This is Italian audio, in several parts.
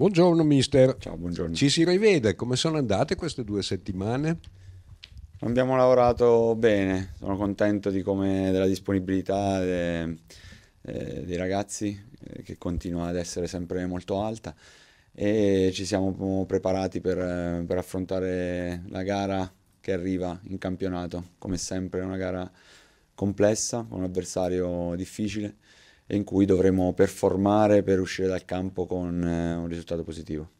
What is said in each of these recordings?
Buongiorno mister. Ciao, buongiorno. Ci si rivede, come sono andate queste due settimane? Abbiamo lavorato bene, sono contento di come, della disponibilità de, eh, dei ragazzi eh, che continua ad essere sempre molto alta e ci siamo preparati per, eh, per affrontare la gara che arriva in campionato, come sempre è una gara complessa, un avversario difficile in cui dovremo performare per uscire dal campo con eh, un risultato positivo.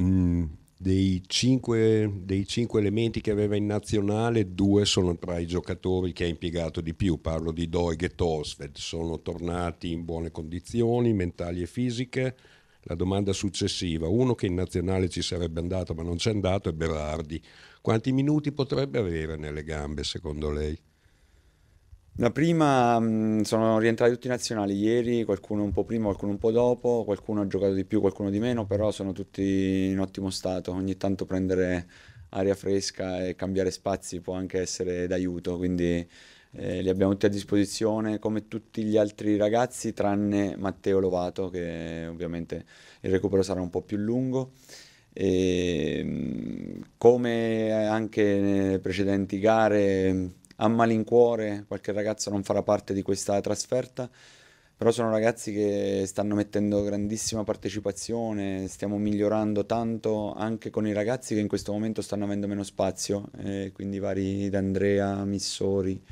Mm, dei, cinque, dei, cinque, elementi che aveva in nazionale, due sono tra i giocatori che ha impiegato di più. Parlo di Doig e Tosved. Sono tornati in buone condizioni mentali e fisiche. La domanda successiva, uno che in nazionale ci sarebbe andato ma non c'è andato è Berardi. Quanti minuti potrebbe avere nelle gambe secondo lei? La prima mh, sono rientrati tutti i nazionali ieri, qualcuno un po' prima, qualcuno un po' dopo, qualcuno ha giocato di più, qualcuno di meno, però sono tutti in ottimo stato. Ogni tanto prendere aria fresca e cambiare spazi può anche essere d'aiuto, quindi eh, li abbiamo tutti a disposizione come tutti gli altri ragazzi tranne Matteo Lovato che ovviamente il recupero sarà un po' più lungo. E, ehm, come anche nelle precedenti gare a malincuore qualche ragazzo non farà parte di questa trasferta, però sono ragazzi che stanno mettendo grandissima partecipazione, stiamo migliorando tanto anche con i ragazzi che in questo momento stanno avendo meno spazio, eh, quindi vari D'Andrea, Missori,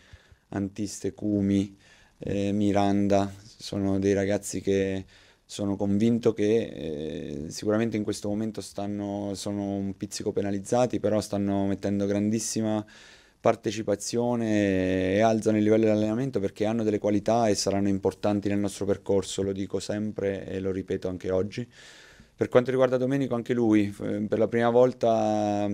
Antiste, Cumi, eh, Miranda, sono dei ragazzi che sono convinto che eh, sicuramente in questo momento stanno, sono un pizzico penalizzati, però stanno mettendo grandissima partecipazione partecipazione e alzano il livello di allenamento perché hanno delle qualità e saranno importanti nel nostro percorso, lo dico sempre e lo ripeto anche oggi. Per quanto riguarda Domenico, anche lui, eh, per la prima volta eh,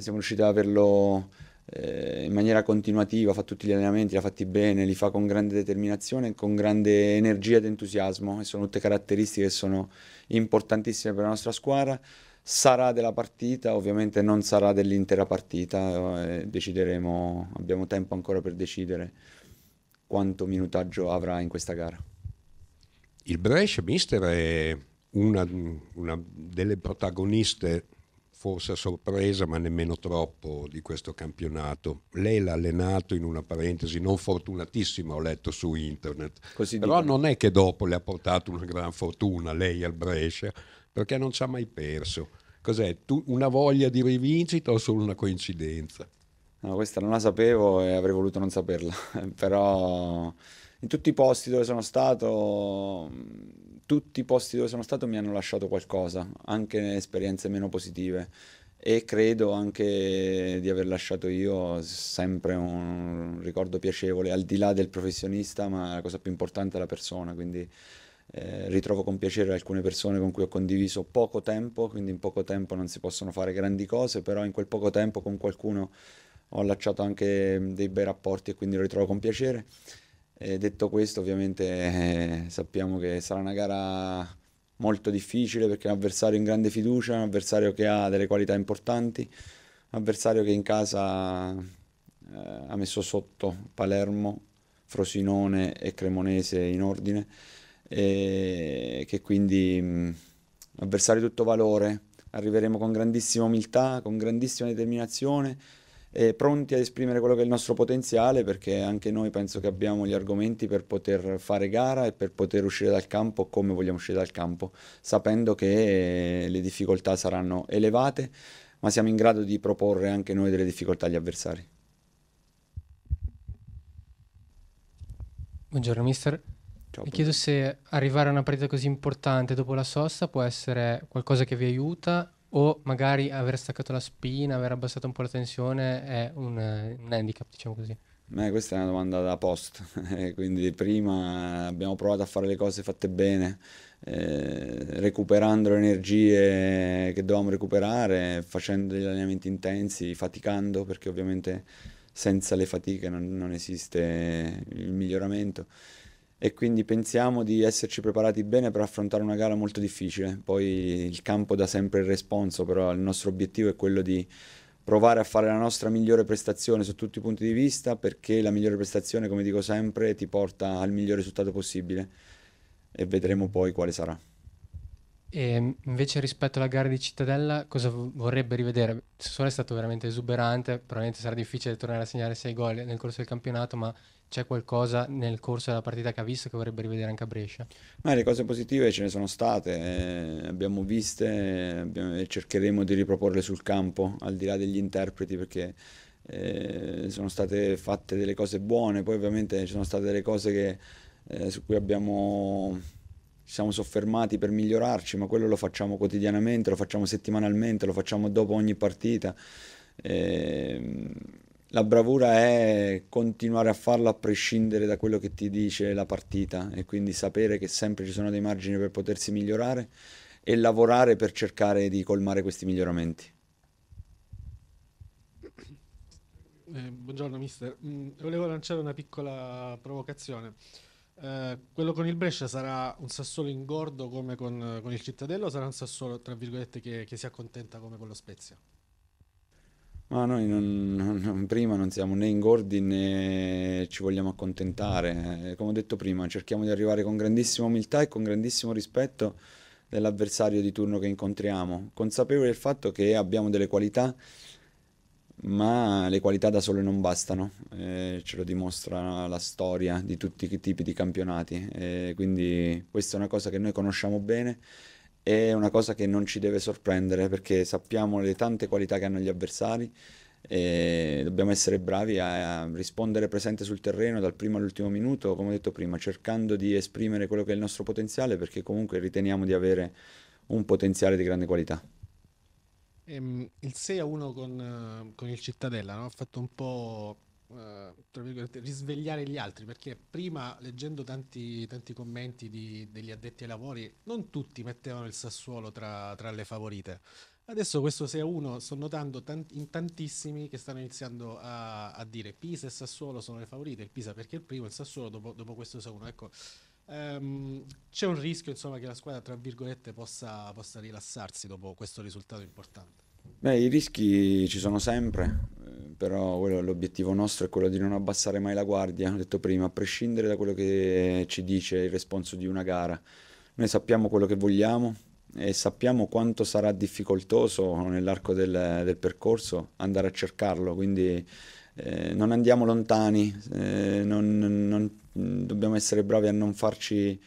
siamo riusciti ad averlo eh, in maniera continuativa, fa tutti gli allenamenti, li ha fatti bene, li fa con grande determinazione, con grande energia ed entusiasmo e sono tutte caratteristiche che sono importantissime per la nostra squadra. Sarà della partita, ovviamente non sarà dell'intera partita, eh, decideremo, abbiamo tempo ancora per decidere quanto minutaggio avrà in questa gara. Il Brescia, mister, è una, una, delle protagoniste forse a sorpresa, ma nemmeno troppo, di questo campionato. Lei l'ha allenato in una parentesi non fortunatissima, ho letto su internet. Così Però dico. non è che dopo le ha portato una gran fortuna lei al Brescia, perché non ci ha mai perso. Cos'è? Tu, una voglia di rivincita o solo una coincidenza? No, questa non la sapevo e avrei voluto non saperla, però in tutti i posti dove sono stato tutti i posti dove sono stato mi hanno lasciato qualcosa, anche esperienze meno positive e credo anche di aver lasciato io sempre un ricordo piacevole, al di là del professionista, ma la cosa più importante è la persona, quindi eh, ritrovo con piacere alcune persone con cui ho condiviso poco tempo, quindi in poco tempo non si possono fare grandi cose, però in quel poco tempo con qualcuno ho lasciato anche mm, dei bei rapporti e quindi lo ritrovo con piacere. E detto questo, ovviamente eh, sappiamo che sarà una gara molto difficile perché è un avversario in grande fiducia, un avversario che ha delle qualità importanti, un avversario che in casa eh, ha messo sotto Palermo, Frosinone e Cremonese in ordine, e che quindi un mm, avversario di tutto valore, arriveremo con grandissima umiltà, con grandissima determinazione eh, pronti ad esprimere quello che è il nostro potenziale perché anche noi penso che abbiamo gli argomenti per poter fare gara e per poter uscire dal campo come vogliamo uscire dal campo, sapendo che eh, le difficoltà saranno elevate, ma siamo in grado di proporre anche noi delle difficoltà agli avversari. Buongiorno mister. Mi chiedo se arrivare a una partita così importante dopo la sosta può essere qualcosa che vi aiuta o magari aver staccato la spina, aver abbassato un po' la tensione è un, eh, un handicap, diciamo così? Beh, questa è una domanda da post, eh, quindi prima abbiamo provato a fare le cose fatte bene, eh, recuperando le energie che dovevamo recuperare, facendo degli allenamenti intensi, faticando, perché ovviamente senza le fatiche non, non esiste il miglioramento e quindi pensiamo di esserci preparati bene per affrontare una gara molto difficile. Poi il campo dà sempre il responso, però il nostro obiettivo è quello di provare a fare la nostra migliore prestazione su tutti i punti di vista perché la migliore prestazione, come dico sempre, ti porta al miglior risultato possibile e vedremo poi quale sarà. E invece rispetto alla gara di Cittadella, cosa vorrebbe rivedere? Sassuolo è stato veramente esuberante, probabilmente sarà difficile tornare a segnare 6 gol nel corso del campionato, ma c'è qualcosa nel corso della partita che ha visto che vorrebbe rivedere anche a Brescia? Ma le cose positive ce ne sono state, eh, abbiamo viste eh, abbiamo, e cercheremo di riproporle sul campo, al di là degli interpreti, perché eh, sono state fatte delle cose buone, poi ovviamente ci sono state delle cose che, eh, su cui abbiamo ci siamo soffermati per migliorarci, ma quello lo facciamo quotidianamente, lo facciamo settimanalmente, lo facciamo dopo ogni partita. E ehm, la bravura è continuare a farlo a prescindere da quello che ti dice la partita e quindi sapere che sempre ci sono dei margini per potersi migliorare e lavorare per cercare di colmare questi miglioramenti. Eh, buongiorno mister, mm, volevo lanciare una piccola provocazione. Eh, quello con il Brescia sarà un Sassuolo ingordo come con, con il Cittadello o sarà un Sassuolo tra virgolette che, che si accontenta come con lo Spezia? Ma noi non, non, prima non siamo né ingordi né ci vogliamo accontentare. Eh, come ho detto prima, cerchiamo di arrivare con grandissima umiltà e con grandissimo rispetto dell'avversario di turno che incontriamo, consapevoli del fatto che abbiamo delle qualità ma le qualità da sole non bastano, eh, ce lo dimostra la storia di tutti i tipi di campionati, eh, quindi questa è una cosa che noi conosciamo bene, è una cosa che non ci deve sorprendere perché sappiamo le tante qualità che hanno gli avversari e dobbiamo essere bravi a rispondere presente sul terreno dal primo all'ultimo minuto, come ho detto prima, cercando di esprimere quello che è il nostro potenziale perché comunque riteniamo di avere un potenziale di grande qualità. Ehm, il 6-1 a con, eh, con, il Cittadella no? ha fatto un po' eh, risvegliare gli altri perché prima leggendo tanti, tanti commenti di, degli addetti ai lavori non tutti mettevano il Sassuolo tra, tra le favorite. Adesso questo 6-1 a sto notando tanti, in tantissimi che stanno iniziando a, a, dire Pisa e Sassuolo sono le favorite, il Pisa perché è il primo, il Sassuolo dopo, dopo questo 6-1. a Ecco, Um, c'è un rischio insomma, che la squadra tra virgolette possa, possa rilassarsi dopo questo risultato importante? Beh, i rischi ci sono sempre, eh, però l'obiettivo nostro è quello di non abbassare mai la guardia, ho detto prima, a prescindere da quello che ci dice il responso di una gara. Noi sappiamo quello che vogliamo e sappiamo quanto sarà difficoltoso nell'arco del, del percorso andare a cercarlo, quindi eh, non andiamo lontani, eh, non, non dobbiamo essere bravi a non farci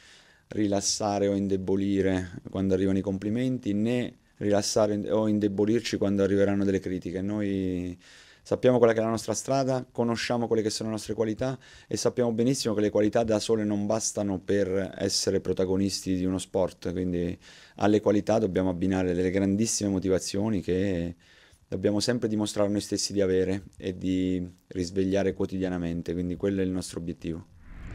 rilassare o indebolire quando arrivano i complimenti, né rilassare o indebolirci quando arriveranno delle critiche. Noi sappiamo quella che è la nostra strada, conosciamo quelle che sono le nostre qualità e sappiamo benissimo che le qualità da sole non bastano per essere protagonisti di uno sport, quindi alle qualità dobbiamo abbinare delle grandissime motivazioni che dobbiamo sempre dimostrare noi stessi di avere e di risvegliare quotidianamente, quindi quello è il nostro obiettivo.